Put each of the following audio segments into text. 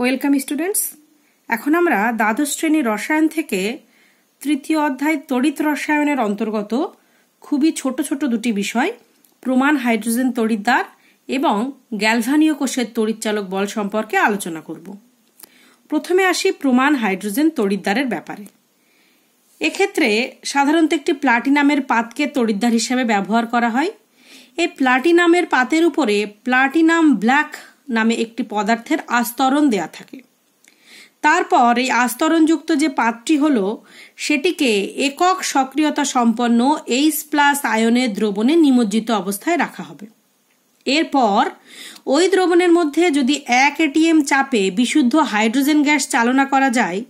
welcome students এখন আমরা দ্বাদশ শ্রেণীর রসায়ন থেকে তৃতীয় অধ্যায় তড়িৎ রসায়নের অন্তর্গত খুবই ছোট ছোট দুটি বিষয় প্রমাণ হাইড্রোজেন তড়িদ্বার এবং গ্যালভানীয় কোষের তড়িৎচালক বল সম্পর্কে আলোচনা করব প্রথমে আসি প্রমাণ হাইড্রোজেন তড়িদ্বারের ব্যাপারে এক্ষেত্রে সাধারণত একটি প্লাটিনামের পাতকে তড়িদ্বার হিসেবে ব্যবহার করা হয় এই প্লাটিনামের পাতের উপরে প্লাটিনাম ব্ল্যাক নামে একটি পদার্থের আস্তরণ দেয়া থাকে তারপর এই আস্তরণযুক্ত যে পাতটি হলো সেটিকে একক সক্রিয়তা সম্পন্ন এইচ প্লাস আয়নের দ্রবণে নিমজ্জিত অবস্থায় রাখা হবে এরপর ওই দ্রবণের মধ্যে যদি এক এটিএম চাপে বিশুদ্ধ হাইড্রোজেন গ্যাস চালনা করা যায়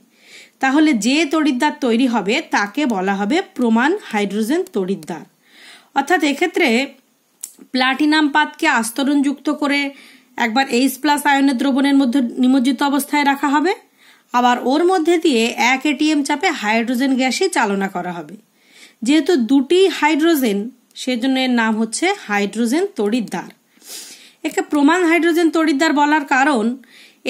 তাহলে যে তড়িদ্দার তৈরি হবে তাকে বলা হবে প্রমাণ হাইড্রোজেন তড়িদ্দার অর্থাৎ এক্ষেত্রে প্লাটিনাম পাতকে আস্তরণযুক্ত করে একবার এইচ প্লাস আয়নের দ্রবণের মধ্যে নিমজ্জিত অবস্থায় রাখা হবে আবার ওর মধ্যে দিয়ে এক এটিএম চাপে হাইড্রোজেন গ্যাসই চালনা করা হবে যেহেতু দুটি হাইড্রোজেন সেজন্য এর নাম হচ্ছে হাইড্রোজেন তড়িদ্দার একে প্রমাণ হাইড্রোজেন তড়িদ্দার বলার কারণ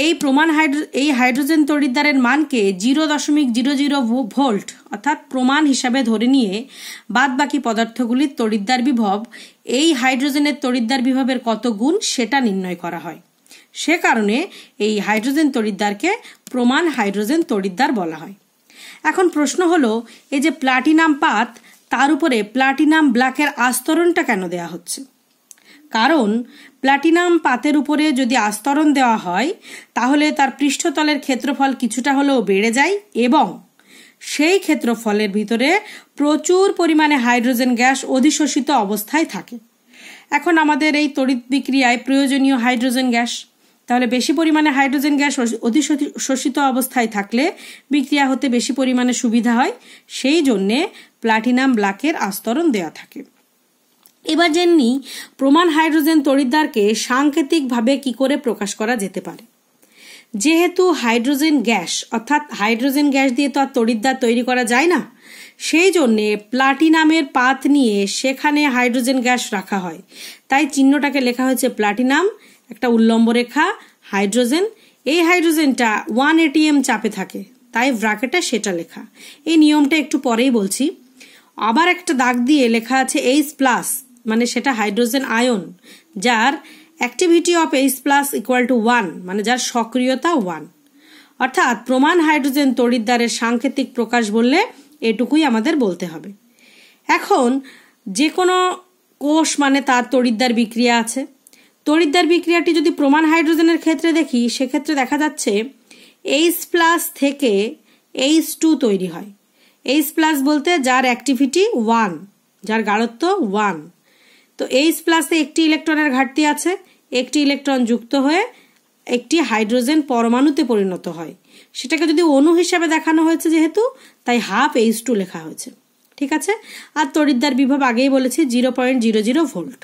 এই প্রমাণ হাইড্রো এই হাইড্রোজেন তড়িদ্দারের মানকে জিরো দশমিক জিরো জিরো ভোল্ট অর্থাৎ প্রমাণ হিসাবে ধরে নিয়ে বাদ বাকি পদার্থগুলির তরিদ্বার বিভব এই হাইড্রোজেনের তড়িদ্দার বিভবের কত গুণ সেটা নির্ণয় করা হয় সে কারণে এই হাইড্রোজেন তড়িদ্দারকে প্রমাণ হাইড্রোজেন তড়িদ্দার বলা হয় এখন প্রশ্ন হলো এই যে প্লাটিনাম পাত তার উপরে প্লাটিনাম ব্ল্যাকের আস্তরণটা কেন দেয়া হচ্ছে কারণ প্লাটিনাম পাতের উপরে যদি আস্তরণ দেওয়া হয় তাহলে তার পৃষ্ঠতলের ক্ষেত্রফল কিছুটা হলেও বেড়ে যায় এবং সেই ক্ষেত্রফলের ভিতরে প্রচুর পরিমাণে হাইড্রোজেন গ্যাস অধিশোষিত অবস্থায় থাকে এখন আমাদের এই তড়িৎ বিক্রিয়ায় প্রয়োজনীয় হাইড্রোজেন গ্যাস তাহলে বেশি পরিমাণে হাইড্রোজেন গ্যাস অধিশোষিত শোষিত অবস্থায় থাকলে বিক্রিয়া হতে বেশি পরিমাণে সুবিধা হয় সেই জন্যে প্লাটিনাম ব্ল্যাকের আস্তরণ দেওয়া থাকে এবার জেননি প্রমাণ হাইড্রোজেন তড়িদ্বারকে সাংকেতিকভাবে কি করে প্রকাশ করা যেতে পারে যেহেতু হাইড্রোজেন গ্যাস অর্থাৎ হাইড্রোজেন গ্যাস দিয়ে তো আর তড়িদ্বার তৈরি করা যায় না সেই জন্যে প্লাটিনামের পাত নিয়ে সেখানে হাইড্রোজেন গ্যাস রাখা হয় তাই চিহ্নটাকে লেখা হয়েছে প্লাটিনাম একটা উল্লম্ব রেখা হাইড্রোজেন এই হাইড্রোজেনটা ওয়ান এটিএম চাপে থাকে তাই ব্রাকেটে সেটা লেখা এই নিয়মটা একটু পরেই বলছি আবার একটা দাগ দিয়ে লেখা আছে এইচ প্লাস মানে সেটা হাইড্রোজেন আয়ন যার activity of H plus equal to one মানে যার সক্রিয়তা ওয়ান অর্থাৎ প্রমাণ হাইড্রোজেন তড়িৎদ্বারের সাংকেতিক প্রকাশ বললে এটুকুই আমাদের বলতে হবে এখন যে কোনো কোষ মানে তার তড়িৎদ্বার বিক্রিয়া আছে তড়িদ্দার বিক্রিয়াটি যদি প্রমাণ হাইড্রোজেনের ক্ষেত্রে দেখি সেক্ষেত্রে দেখা যাচ্ছে এইচ প্লাস থেকে এইচ টু তৈরি হয় এইচ প্লাস বলতে যার অ্যাক্টিভিটি ওয়ান যার গাঢ়ত্ব ওয়ান তো এইচ প্লাসে একটি ইলেকট্রনের ঘাটতি আছে একটি ইলেকট্রন যুক্ত হয়ে একটি হাইড্রোজেন পরমাণুতে পরিণত হয় সেটাকে যদি অণু হিসাবে দেখানো হয়েছে যেহেতু তাই হাফ এইচ টু লেখা হয়েছে ঠিক আছে আর তড়িদ্দার বিভব আগেই বলেছি zero point zero zero volt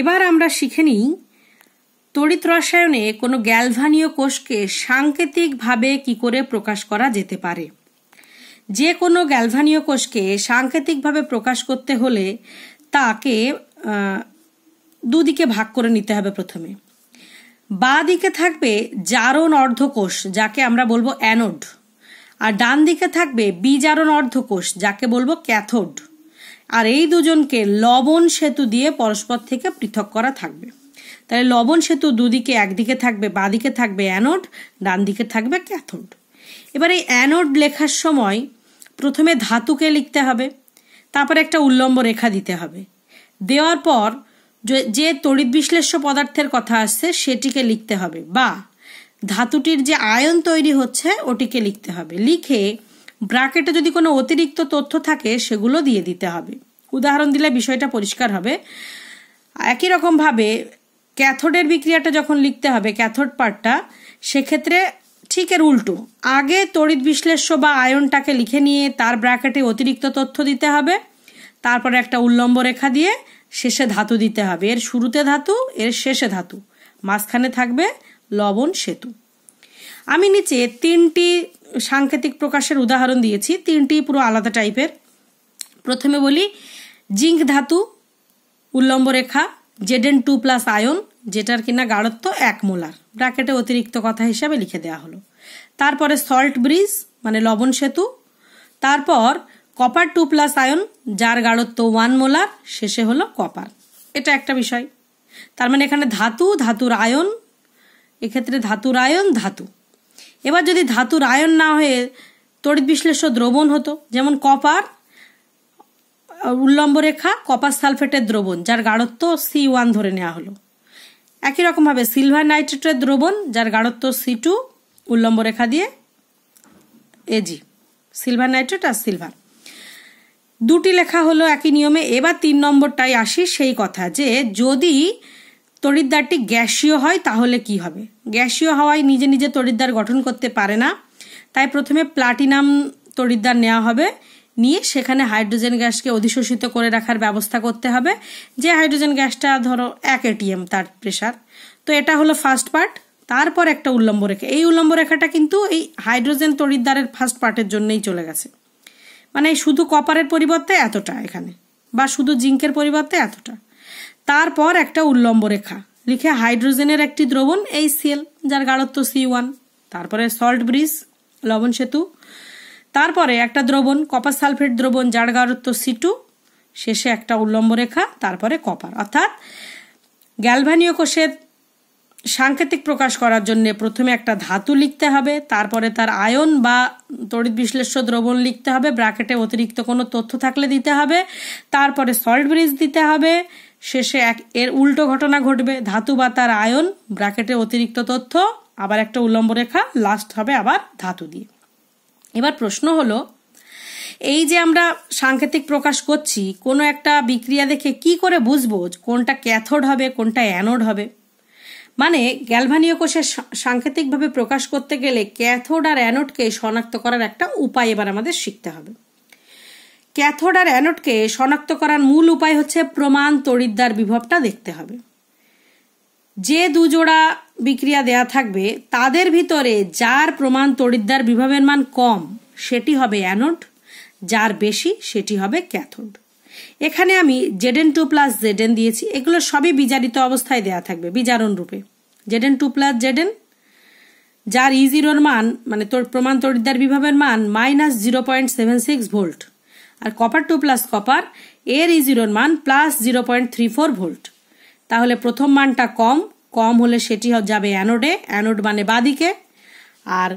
এবার আমরা শিখে নিই তড়িৎ রসায়নে কোনো গ্যালভানীয় কোষকে সাংকেতিকভাবে কি করে প্রকাশ করা যেতে পারে যে কোনো গ্যালভানীয় কোষকে সাংকেতিকভাবে প্রকাশ করতে হলে তাকে দুদিকে ভাগ করে নিতে হবে প্রথমে বা দিকে থাকবে জারণ অর্ধকোষ যাকে আমরা বলবো অ্যানোড আর ডান দিকে থাকবে বিজারণ অর্ধকোষ যাকে বলবো ক্যাথোড আর এই দুজনকে লবণ সেতু দিয়ে পরস্পর থেকে পৃথক করা থাকবে তাহলে লবণ সেতু দুদিকে একদিকে থাকবে দিকে থাকবে অ্যানোড ডান দিকে থাকবে ক্যাথোড এবার এই অ্যানোড লেখার সময় প্রথমে ধাতুকে লিখতে হবে তারপরে একটা উল্লম্ব রেখা দিতে হবে দেওয়ার পর যে তড়িৎ বিশ্লেষ্য পদার্থের কথা আসছে সেটিকে লিখতে হবে বা ধাতুটির যে আয়ন তৈরি হচ্ছে ওটিকে লিখতে হবে লিখে ব্রাকেটে যদি কোনো অতিরিক্ত তথ্য থাকে সেগুলো দিয়ে দিতে হবে উদাহরণ দিলে বিষয়টা পরিষ্কার হবে একই রকমভাবে ক্যাথোডের বিক্রিয়াটা যখন লিখতে হবে ক্যাথোড পার্টটা সেক্ষেত্রে ঠিক এর উল্টো আগে তড়িৎ বিশ্লেষ্য বা আয়নটাকে লিখে নিয়ে তার ব্র্যাকেটে অতিরিক্ত তথ্য দিতে হবে তারপরে একটা উল্লম্ব রেখা দিয়ে শেষে ধাতু দিতে হবে এর শুরুতে ধাতু এর শেষে ধাতু মাঝখানে থাকবে লবণ সেতু আমি নিচে তিনটি সাংকেতিক প্রকাশের উদাহরণ দিয়েছি তিনটি পুরো আলাদা টাইপের প্রথমে বলি জিঙ্ক ধাতু উল্লম্ব রেখা জেডেন টু প্লাস আয়ন যেটার কিনা গাঢ়ত্ব এক মোলার ব্র্যাকেটে অতিরিক্ত কথা হিসাবে লিখে দেওয়া হলো তারপরে সল্ট ব্রিজ মানে লবণ সেতু তারপর কপার টু প্লাস আয়ন যার গাঢ়ত্ব ওয়ান মোলার শেষে হলো কপার এটা একটা বিষয় তার মানে এখানে ধাতু ধাতুর আয়ন এক্ষেত্রে ধাতুর আয়ন ধাতু এবার যদি ধাতুর আয়ন না হয়ে তড়িৎ বিশ্লেষ্য দ্রবণ হতো যেমন কপার উল্লম্ব রেখা কপার সালফেটের দ্রবণ যার গাঢ়ত্ব সি ওয়ান ধরে নেওয়া হলো একই রকমভাবে সিলভার নাইট্রেটের দ্রবণ যার গাঢ়ত্ব সি টু উল্লম্ব রেখা দিয়ে এজি সিলভার নাইট্রেট আর সিলভার দুটি লেখা হলো একই নিয়মে এবার তিন নম্বরটাই আসি সেই কথা যে যদি তরিদ্দারটি গ্যাসীয় হয় তাহলে কি হবে গ্যাসীয় হওয়ায় নিজে নিজে তরিদ্দার গঠন করতে পারে না তাই প্রথমে প্লাটিনাম তড়িদ্দার নেওয়া হবে নিয়ে সেখানে হাইড্রোজেন গ্যাসকে অধিশোষিত করে রাখার ব্যবস্থা করতে হবে যে হাইড্রোজেন গ্যাসটা ধরো এক এটিএম তার প্রেশার তো এটা হলো ফার্স্ট পার্ট তারপর একটা উল্লম্ব রেখা এই উল্লম্ব রেখাটা কিন্তু এই হাইড্রোজেন তড়িদ্বারের ফার্স্ট পার্টের জন্যই চলে গেছে মানে শুধু কপারের পরিবর্তে এতটা এখানে বা শুধু জিঙ্কের পরিবর্তে এতটা তারপর একটা উল্লম্ব রেখা লিখে হাইড্রোজেনের একটি দ্রবণ এই সিএল যার গাড়ত্ব সি ওয়ান তারপরে সল্ট ব্রিজ লবণ সেতু তারপরে একটা দ্রবণ কপার সালফেট দ্রবণ জারগারত্ব সি সিটু শেষে একটা উল্লম্ব রেখা তারপরে কপার অর্থাৎ গ্যালভানীয় কোষের সাংকেতিক প্রকাশ করার জন্য প্রথমে একটা ধাতু লিখতে হবে তারপরে তার আয়ন বা তড়িৎ বিশ্লেষ্য দ্রবণ লিখতে হবে ব্র্যাকেটে অতিরিক্ত কোনো তথ্য থাকলে দিতে হবে তারপরে সল্ট ব্রিজ দিতে হবে শেষে এক এর উল্টো ঘটনা ঘটবে ধাতু বা তার আয়ন ব্র্যাকেটে অতিরিক্ত তথ্য আবার একটা উল্লম্ব রেখা লাস্ট হবে আবার ধাতু দিয়ে এবার প্রশ্ন হলো এই যে আমরা সাংকেতিক প্রকাশ করছি কোনো একটা বিক্রিয়া দেখে কি করে বুঝবো কোনটা ক্যাথোড হবে কোনটা অ্যানোড হবে মানে গ্যালভানীয় কোষের সাংকেতিকভাবে প্রকাশ করতে গেলে ক্যাথোড আর অ্যানোডকে শনাক্ত করার একটা উপায় এবার আমাদের শিখতে হবে ক্যাথোড আর অ্যানোডকে শনাক্ত করার মূল উপায় হচ্ছে প্রমাণ তড়িদ্দার বিভবটা দেখতে হবে যে দুজোড়া বিক্রিয়া দেয়া থাকবে তাদের ভিতরে যার প্রমাণ তড়িদ্দার বিভাবের মান কম সেটি হবে অ্যানোড যার বেশি সেটি হবে ক্যাথোড এখানে আমি জেডেন টু প্লাস জেডেন দিয়েছি এগুলো সবই বিজারিত অবস্থায় দেয়া থাকবে বিজারণ রূপে জেডেন টু প্লাস জেডেন যার ই e জিরোর মান মানে তোর প্রমাণ তড়িদ্দার বিভাবের মান minus zero point seven six volt আর কপার টু প্লাস কপার এর ই e জিরোর মান plus zero point three four volt তাহলে প্রথম মানটা কম কম হলে সেটি যাবে অ্যানোডে অ্যানোড মানে বাদিকে আর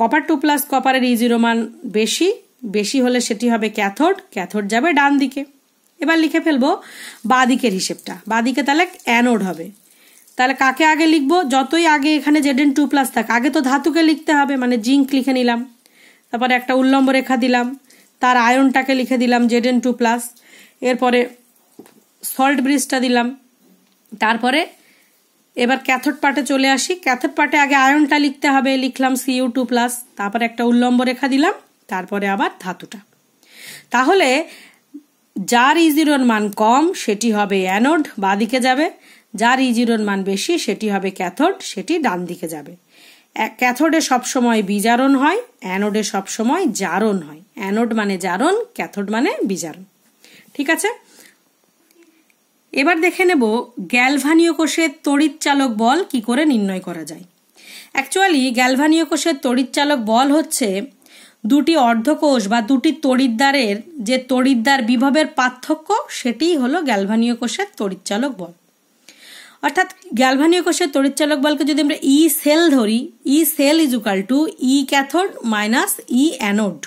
কপার টু প্লাস কপারের ই জিরো মান বেশি বেশি হলে সেটি হবে ক্যাথোড ক্যাথোড যাবে ডান দিকে এবার লিখে ফেলবো বাদিকের হিসেবটা বাদিকে তাহলে অ্যানোড হবে তাহলে কাকে আগে লিখবো যতই আগে এখানে জেডেন টু প্লাস থাক আগে তো ধাতুকে লিখতে হবে মানে জিঙ্ক লিখে নিলাম তারপরে একটা উল্লম্ব রেখা দিলাম তার আয়নটাকে লিখে দিলাম জেডেন টু প্লাস এরপরে সল্ট ব্রিজটা দিলাম তারপরে এবার ক্যাথড পার্টে চলে আসি ক্যাথড পার্টে আগে আয়নটা লিখতে হবে লিখলাম সিইউ টু প্লাস তারপরে একটা উল্লম্ব রেখা দিলাম তারপরে আবার ধাতুটা তাহলে যার ইজিরোর e মান কম সেটি হবে অ্যানোড বা দিকে যাবে যার ইজিরোর e মান বেশি সেটি হবে ক্যাথড সেটি ডান দিকে যাবে ক্যাথোডে সবসময় বিজারণ হয় অ্যানোডে সবসময় জারণ হয় অ্যানোড মানে জারণ ক্যাথোড মানে বিজারণ ঠিক আছে এবার দেখে নেব গ্যালভানীয় কোষের তড়িৎচালক বল কি করে নির্ণয় করা যায় অ্যাকচুয়ালি গ্যালভানীয় কোষের তড়িৎচালক বল হচ্ছে দুটি অর্ধকোষ বা দুটি তড়িৎদ্বারের যে তড়িৎদ্বার বিভবের পার্থক্য সেটিই হলো গ্যালভানীয় কোষের তড়িৎচালক বল অর্থাৎ গ্যালভানীয় কোষের তড়িৎচালক বলকে যদি আমরা ই e সেল ধরি E cell is equal to E cathode minus E anode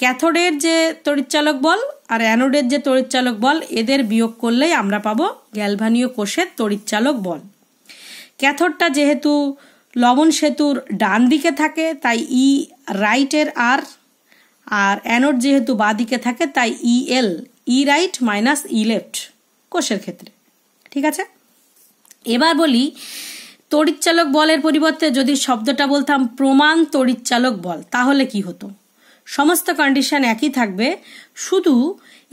ক্যাথোডের যে তড়িৎচালক বল আর অ্যানোডের যে তড়িৎচালক বল এদের বিয়োগ করলেই আমরা পাবো গ্যালভানীয় কোষের তড়িৎচালক বল ক্যাথোডটা যেহেতু লবণ সেতুর ডান দিকে থাকে তাই ই রাইটের আর আর অ্যানোড যেহেতু বা দিকে থাকে তাই E L E right minus E left কোষের ক্ষেত্রে ঠিক আছে এবার বলি তড়িৎচালক বলের পরিবর্তে যদি শব্দটা বলতাম প্রমাণ তড়িৎচালক বল তাহলে কি হতো সমস্ত কন্ডিশন একই থাকবে শুধু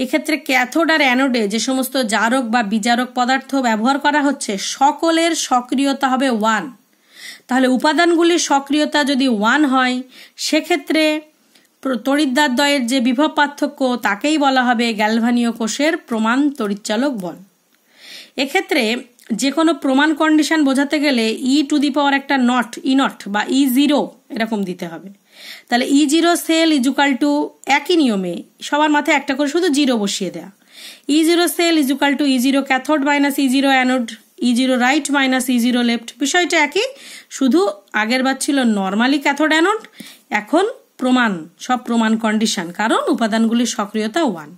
এক্ষেত্রে ক্যাথোড আর অ্যানোডে যে সমস্ত জারক বা বিজারক পদার্থ ব্যবহার করা হচ্ছে সকলের সক্রিয়তা হবে ওয়ান তাহলে উপাদানগুলির সক্রিয়তা যদি ওয়ান হয় সেক্ষেত্রে তড়িদ্দারদ্বয়ের যে বিভব পার্থক্য তাকেই বলা হবে গ্যালভানীয় কোষের প্রমাণ তড়িৎচালক বল এক্ষেত্রে যে কোনো প্রমাণ কন্ডিশন বোঝাতে গেলে ই টু দি পাওয়ার একটা নট ই নট বা ই e জিরো এরকম দিতে হবে তাহলে E zero cell is equal to একই নিয়মে সবার মাথায় একটা করে শুধু জিরো বসিয়ে দেয়া E zero cell is equal to E zero cathode minus E zero anode E zero right minus E zero left বিষয়টা একই শুধু আগের বার ছিল নর্মালি ক্যাথোড অ্যানোড এখন প্রমাণ সব প্রমাণ কন্ডিশন কারণ উপাদানগুলির সক্রিয়তা ওয়ান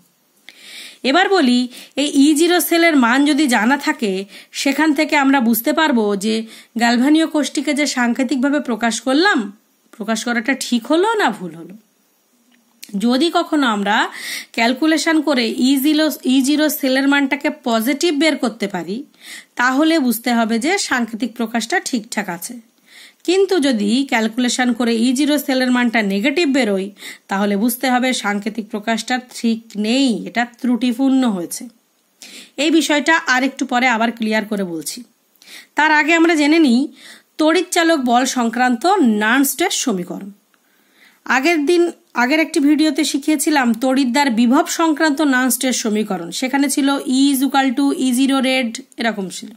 এবার বলি এই ই জিরো সেলের মান যদি জানা থাকে সেখান থেকে আমরা বুঝতে পারবো যে গ্যালভানীয় কোষটিকে যে সাংকেতিকভাবে প্রকাশ করলাম প্রকাশ করাটা ঠিক হলো না ভুল হলো যদি কখনো আমরা ক্যালকুলেশন করে ইজিলো ইজিরো ই জিরো সেলের মানটাকে পজিটিভ বের করতে পারি তাহলে বুঝতে হবে যে সাংকেতিক প্রকাশটা ঠিকঠাক আছে কিন্তু যদি ক্যালকুলেশন করে ই জিরো সেলের মানটা নেগেটিভ বেরোয় তাহলে বুঝতে হবে সাংকেতিক প্রকাশটা ঠিক নেই এটা ত্রুটিপূর্ণ হয়েছে এই বিষয়টা আর একটু পরে আবার ক্লিয়ার করে বলছি তার আগে আমরা জেনে নিই তড়িৎচালক বল সংক্রান্ত নার্নস্টের সমীকরণ আগের দিন আগের একটি ভিডিওতে শিখিয়েছিলাম তড়িদ্দার বিভব সংক্রান্ত নার্নস্টের সমীকরণ সেখানে ছিল E is equal to E zero red এরকম ছিল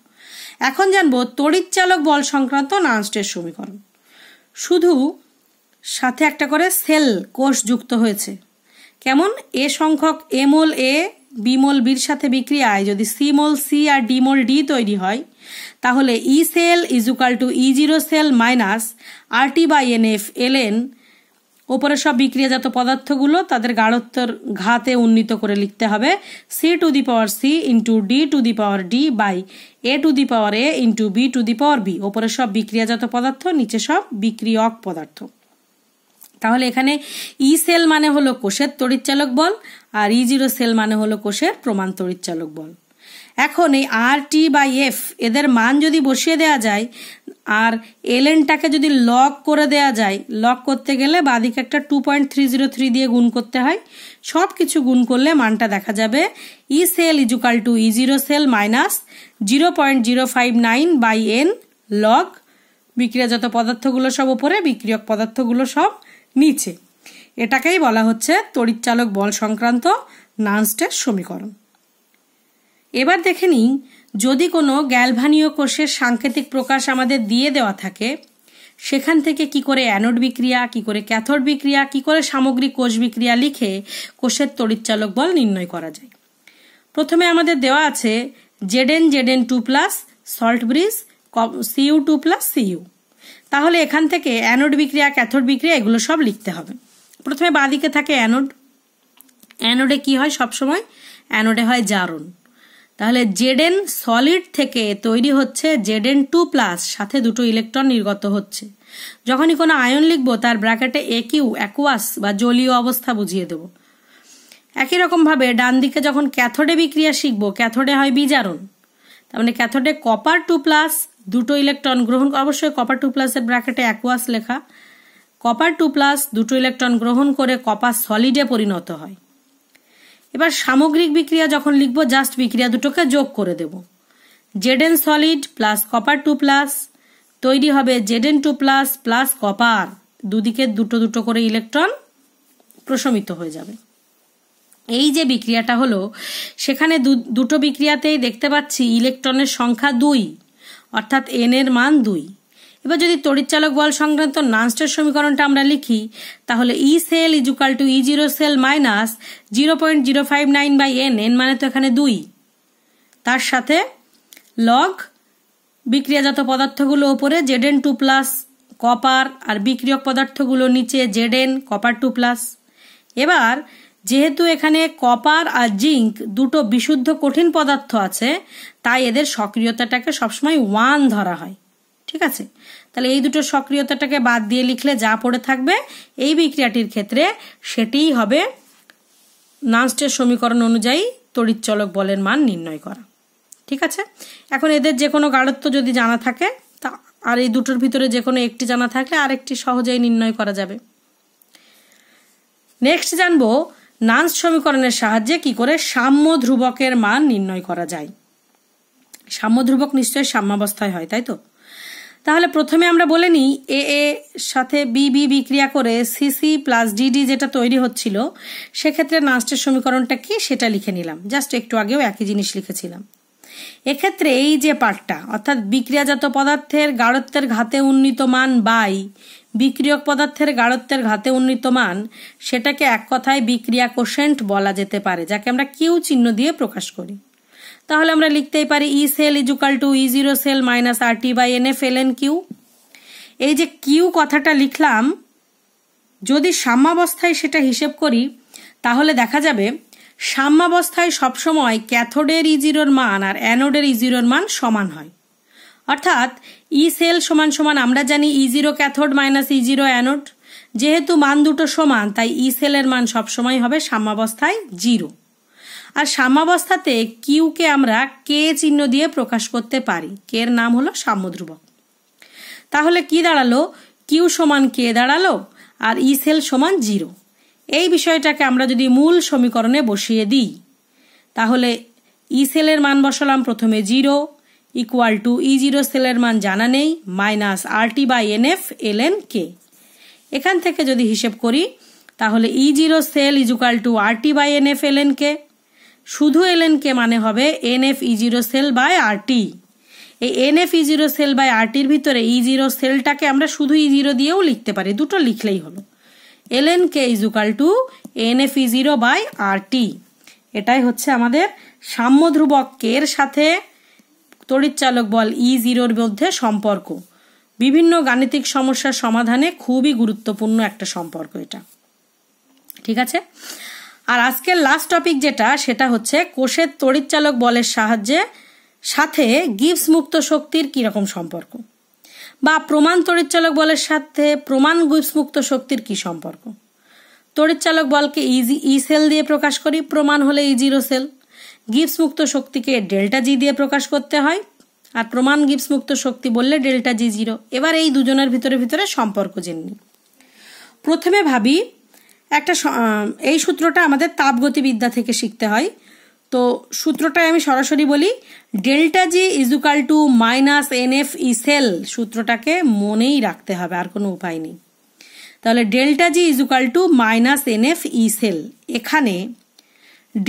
এখন জানবো তড়িৎচালক বল সংক্রান্ত নার্নস্টের সমীকরণ শুধু সাথে একটা করে সেল কোষ যুক্ত হয়েছে কেমন এ সংখ্যক এমোল এ বিমল বির সাথে বিক্রিয়ায় যদি সিমল সি আর ডিমল ডি তৈরি হয় তাহলে E e cell is equal to E zero cell minus RT by N F L N ওপরে সব বিক্রিয়াজাত পদার্থগুলো তাদের গাঢ়ত্বর ঘাতে উন্নীত করে লিখতে হবে C to the power C into D to the power D by A to the power A into B to the power B ওপরে সব বিক্রিয়াজাত পদার্থ নিচে সব বিক্রিয়ক পদার্থ তাহলে এখানে ই e সেল মানে হলো কোষের তড়িৎচালক বল আর ই জিরো সেল মানে হলো কোষের প্রমাণ তড়িৎচালক বল এখন এই আর টি বা এফ এদের মান যদি বসিয়ে দেওয়া যায় আর এলএনটাকে যদি লক করে দেয়া যায় লক করতে গেলে বাদিকে একটা two point three zero three দিয়ে গুণ করতে হয় সব কিছু গুণ করলে মানটা দেখা যাবে E cell is equal to E zero cell minus zero point zero five nine by N log বিক্রিয়াজাত পদার্থগুলো সব ওপরে বিক্রিয়ক পদার্থগুলো সব নিচে এটাকেই বলা হচ্ছে তড়িৎচালক বল সংক্রান্ত নানস্টের সমীকরণ এবার দেখে নিই যদি কোনো গ্যালভানীয় কোষের সাংকেতিক প্রকাশ আমাদের দিয়ে দেওয়া থাকে সেখান থেকে কি করে অ্যানোড বিক্রিয়া কি করে ক্যাথোড বিক্রিয়া কি করে সামগ্রিক কোষ বিক্রিয়া লিখে কোষের তড়িৎচালক বল নির্ণয় করা যায় প্রথমে আমাদের দেওয়া আছে Z N Z N two plus salt bridge CU two plus CU তাহলে এখান থেকে অ্যানোড বিক্রিয়া ক্যাথোড বিক্রিয়া এগুলো সব লিখতে হবে প্রথমে বাঁদিকে থাকে অ্যানোড অ্যানোডে কি হয় সবসময় অ্যানোডে হয় জারুন তাহলে জেডেন সলিড থেকে তৈরি হচ্ছে জেডেন টু প্লাস সাথে দুটো ইলেকট্রন নির্গত হচ্ছে যখনই কোনো আয়ন লিখবো তার ব্র্যাকেটে একিউ অ্যাকুয়াস অ্যাকোয়াস বা জলীয় অবস্থা বুঝিয়ে দেব একই রকমভাবে ডান দিকে যখন ক্যাথোডে বিক্রিয়া শিখবো ক্যাথোডে হয় বিজারণ তার মানে ক্যাথোডে কপার টু প্লাস দুটো ইলেকট্রন গ্রহণ অবশ্যই কপার টু প্লাসের ব্র্যাকেটে অ্যাকোয়াস লেখা কপার টু প্লাস দুটো ইলেকট্রন গ্রহণ করে কপার সলিডে পরিণত হয় এবার সামগ্রিক বিক্রিয়া যখন লিখব জাস্ট বিক্রিয়া দুটোকে যোগ করে দেব Z N solid plus copper two plus তৈরি হবে Z N two plus plus copper দুদিকে দুটো দুটো করে ইলেকট্রন প্রশমিত হয়ে যাবে এই যে বিক্রিয়াটা হলো সেখানে দুটো বিক্রিয়াতেই দেখতে পাচ্ছি ইলেকট্রনের সংখ্যা দুই অর্থাৎ এন এর মান দুই এবার যদি তড়িৎচালক বল সংক্রান্ত নানস্টের সমীকরণটা আমরা লিখি তাহলে E cell is equal to E zero cell minus zero point zero five nine by N N মানে তো এখানে দুই তার সাথে লগ বিক্রিয়াজাত পদার্থগুলো ওপরে জেডেন টু প্লাস কপার আর বিক্রিয়ক পদার্থগুলো নিচে জেডেন কপার টু প্লাস এবার যেহেতু এখানে কপার আর জিঙ্ক দুটো বিশুদ্ধ কঠিন পদার্থ আছে তাই এদের সক্রিয়তাটাকে সবসময় ওয়ান ধরা হয় ঠিক আছে তাহলে এই দুটো সক্রিয়তাটাকে বাদ দিয়ে লিখলে যা পড়ে থাকবে এই বিক্রিয়াটির ক্ষেত্রে সেটিই হবে নানস্টের সমীকরণ অনুযায়ী তড়িৎচলক বলের মান নির্ণয় করা ঠিক আছে এখন এদের যে কোনো গাঢ়ত্ব যদি জানা থাকে তা আর এই দুটোর ভিতরে যে কোনো একটি জানা থাকলে আরেকটি সহজেই নির্ণয় করা যাবে নেক্সট জানবো নান্স সমীকরণের সাহায্যে কি করে সাম্য ধ্রুবকের মান নির্ণয় করা যায় সাম্য ধ্রুবক নিশ্চয়ই সাম্যাবস্থায় হয় তাই তো তাহলে প্রথমে আমরা বলে নিই এ এ সাথে বি বি বিক্রিয়া করে সিসি প্লাস ডিডি যেটা তৈরি হচ্ছিল সেক্ষেত্রে নাস্টের সমীকরণটা কি সেটা লিখে নিলাম জাস্ট একটু আগেও একই জিনিস লিখেছিলাম এক্ষেত্রে এই যে পার্টটা অর্থাৎ বিক্রিয়াজাত পদার্থের গাঢ়ত্বের ঘাতে উন্নীত মান বাই বিক্রিয়ক পদার্থের গাঢ়ত্বের ঘাতে উন্নীত মান সেটাকে এক কথায় বিক্রিয়া কোষেন্ট বলা যেতে পারে যাকে আমরা কিউ চিহ্ন দিয়ে প্রকাশ করি তাহলে আমরা লিখতেই পারি E cell is equal to E zero cell minus R T by N F L N Q এই যে কিউ কথাটা লিখলাম যদি সাম্যাবস্থায় সেটা হিসেব করি তাহলে দেখা যাবে সাম্যাবস্থায় সবসময় ক্যাথোডের ইজিরোর e মান আর অ্যানোডের ইজিরোর e মান সমান হয় অর্থাৎ ই সেল সমান সমান আমরা জানি E zero cathode minus E zero anode যেহেতু মান দুটো সমান তাই ই সেলের মান সবসময় হবে সাম্যাবস্থায় জিরো আর সাম্যাবস্থাতে কিউকে আমরা কে চিহ্ন দিয়ে প্রকাশ করতে পারি কে এর নাম হলো সাম্যধ্রুবক তাহলে কি দাঁড়ালো কিউ সমান কে দাঁড়ালো আর ই সেল সমান জিরো এই বিষয়টাকে আমরা যদি মূল সমীকরণে বসিয়ে দিই তাহলে ই সেলের মান বসালাম প্রথমে zero equal to E e zero সেলের মান জানা নেই minus RT by N F L N K এখান থেকে যদি হিসেব করি তাহলে E e zero cell is equal to RT by N F L N K শুধু এল এন কে মানে হবে N F E zero cell by RT এই N F E zero cell by আরটির ভিতরে ই e জিরো সেলটাকে আমরা শুধু ই zero দিয়েও লিখতে পারি দুটো লিখলেই হলো L N K is equal to N F E zero by RT এটাই হচ্ছে আমাদের সাম্য ধ্রুবকের সাথে তড়িৎচালক বল ই জিরোর মধ্যে সম্পর্ক বিভিন্ন গাণিতিক সমস্যার সমাধানে খুবই গুরুত্বপূর্ণ একটা সম্পর্ক এটা ঠিক আছে আর আজকের লাস্ট টপিক যেটা সেটা হচ্ছে কোষের তড়িৎচালক বলের সাহায্যে সাথে গিফস মুক্ত শক্তির কীরকম সম্পর্ক বা প্রমাণ তড়িৎচালক বলের সাথে প্রমাণ গিফস মুক্ত শক্তির কি সম্পর্ক তড়িৎচালক বলকে ইজি ই সেল দিয়ে প্রকাশ করি প্রমাণ হলে ইজিরো সেল গিপস মুক্ত শক্তিকে ডেল্টা জি দিয়ে প্রকাশ করতে হয় আর প্রমাণ গিপস মুক্ত শক্তি বললে ডেল্টা জি জিরো এবার এই দুজনের ভিতরে ভিতরে সম্পর্ক জেনে নিই প্রথমে ভাবি একটা এই সূত্রটা আমাদের তাপগতিবিদ্যা থেকে শিখতে হয় তো সূত্রটায় আমি সরাসরি বলি delta G is equal to minus N F E cell সূত্রটাকে মনেই রাখতে হবে আর কোনো উপায় নেই তাহলে delta G is equal to minus N F E cell এখানে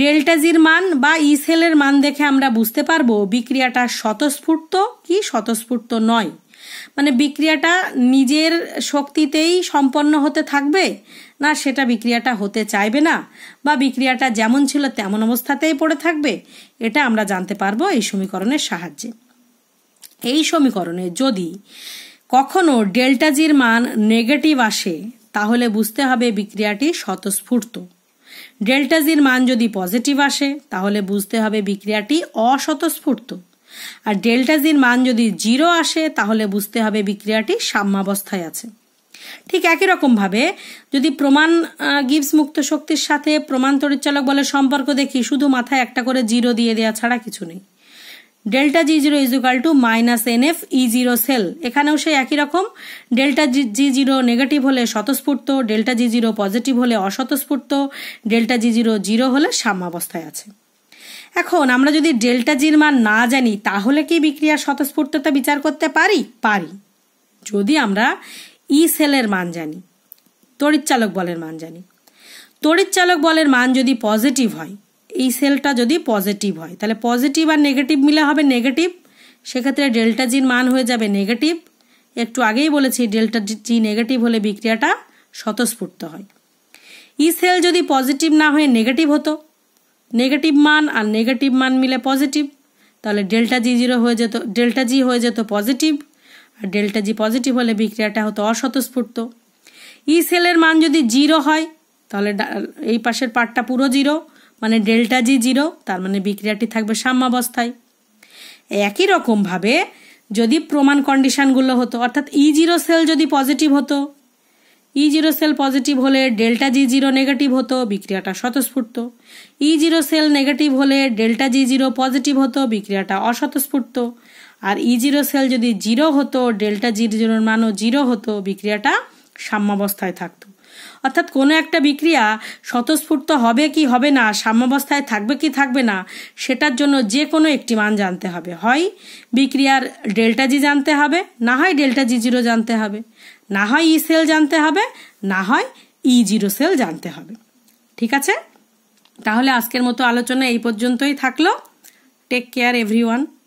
ডেল্টা জির মান বা ইসেলের মান দেখে আমরা বুঝতে পারবো বিক্রিয়াটা স্বতঃস্ফূর্ত কি স্বতঃস্ফূর্ত নয় মানে বিক্রিয়াটা নিজের শক্তিতেই সম্পন্ন হতে থাকবে না সেটা বিক্রিয়াটা হতে চাইবে না বা বিক্রিয়াটা যেমন ছিল তেমন অবস্থাতেই পড়ে থাকবে এটা আমরা জানতে পারবো এই সমীকরণের সাহায্যে এই সমীকরণে যদি কখনো ডেল্টাজির মান নেগেটিভ আসে তাহলে বুঝতে হবে বিক্রিয়াটি স্বতঃস্ফূর্ত ডেল্টা জির মান যদি পজিটিভ আসে তাহলে বুঝতে হবে বিক্রিয়াটি অস্বতঃস্ফূর্ত আর ডেল্টা জির মান যদি জিরো আসে তাহলে বুঝতে হবে বিক্রিয়াটি সাম্যাবস্থায় আছে ঠিক একই রকমভাবে যদি প্রমাণ গিভস মুক্ত শক্তির সাথে প্রমাণ তরিচালক বলে সম্পর্ক দেখি শুধু মাথায় একটা করে জিরো দিয়ে দেওয়া ছাড়া কিছু নেই delta G zero is equal to minus N F E zero cell এখানেও সেই একই রকম ডেল্টা জি জিরো নেগেটিভ হলে স্বতঃস্ফূর্ত ডেল্টা জি জিরো পজিটিভ হলে অস্বতঃস্ফূর্ত ডেল্টা জি জিরো জিরো হলে সাম্যাবস্থায় আছে এখন আমরা যদি ডেল্টা জির মান না জানি তাহলে কি বিক্রিয়ার স্বতঃস্ফূর্ততা বিচার করতে পারি পারি যদি আমরা ই সেলের মান জানি তড়িৎচালক বলের মান জানি তড়িৎচালক বলের মান যদি পজিটিভ হয় এই সেলটা যদি পজিটিভ হয় তাহলে পজিটিভ আর নেগেটিভ মিলে হবে নেগেটিভ সেক্ষেত্রে ডেল্টা জির মান হয়ে যাবে নেগেটিভ একটু আগেই বলেছি ডেল্টা জি নেগেটিভ হলে বিক্রিয়াটা স্বতঃস্ফূর্ত হয় ই সেল যদি পজিটিভ না হয়ে নেগেটিভ হতো নেগেটিভ মান আর নেগেটিভ মান মিলে পজিটিভ তাহলে ডেল্টা জি জিরো হয়ে যেত ডেল্টা জি হয়ে যেত পজিটিভ আর ডেল্টা জি পজিটিভ হলে বিক্রিয়াটা হতো অস্বতঃস্ফূর্ত ই সেলের মান যদি জিরো হয় তাহলে এই পাশের পার্টটা পুরো জিরো মানে ডেল্টা জি জিরো তার মানে বিক্রিয়াটি থাকবে সাম্যাবস্থায় একই রকমভাবে যদি প্রমাণ কন্ডিশানগুলো হতো অর্থাৎ ই জিরো সেল যদি পজিটিভ হতো ই জিরো সেল পজিটিভ হলে ডেল্টা জি জিরো নেগেটিভ হতো বিক্রিয়াটা স্বতঃস্ফূর্ত ই জিরো সেল নেগেটিভ হলে ডেল্টা জি জিরো পজিটিভ হতো বিক্রিয়াটা অস্বতঃস্ফূর্ত আর ই জিরো সেল যদি জিরো হতো ডেল্টা জি জিরোর মানও জিরো হতো বিক্রিয়াটা সাম্যাবস্থায় থাকতো অর্থাৎ কোনো একটা বিক্রিয়া স্বতঃস্ফূর্ত হবে কি হবে না সাম্যাবস্থায় থাকবে কি থাকবে না সেটার জন্য যে কোনো একটি মান জানতে হবে হয় বিক্রিয়ার ডেল্টা জি জানতে হবে না হয় ডেল্টা জি জিরো জানতে হবে না হয় ই e সেল জানতে হবে না হয় ই জিরো সেল জানতে হবে ঠিক আছে তাহলে আজকের মতো আলোচনা এই পর্যন্তই থাকলো টেক কেয়ার এভরিওয়ান